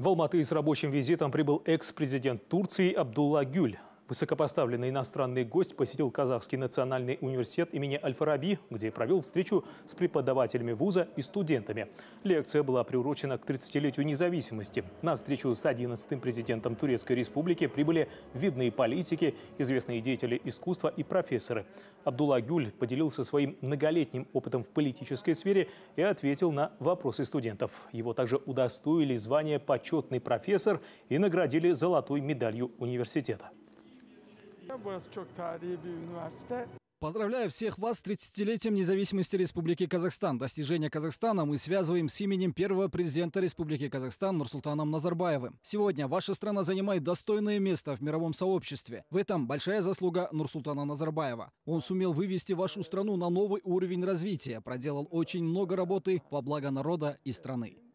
В Алматы с рабочим визитом прибыл экс-президент Турции Абдулла Гюль. Высокопоставленный иностранный гость посетил Казахский национальный университет имени Аль-Фараби, где провел встречу с преподавателями вуза и студентами. Лекция была приурочена к 30-летию независимости. На встречу с 11-м президентом Турецкой республики прибыли видные политики, известные деятели искусства и профессоры. Абдулла Гюль поделился своим многолетним опытом в политической сфере и ответил на вопросы студентов. Его также удостоили звания «почетный профессор» и наградили золотой медалью университета. Поздравляю всех вас с 30-летием независимости Республики Казахстан. Достижение Казахстана мы связываем с именем первого президента Республики Казахстан Нурсултаном Назарбаевым. Сегодня ваша страна занимает достойное место в мировом сообществе. В этом большая заслуга Нурсултана Назарбаева. Он сумел вывести вашу страну на новый уровень развития, проделал очень много работы во благо народа и страны.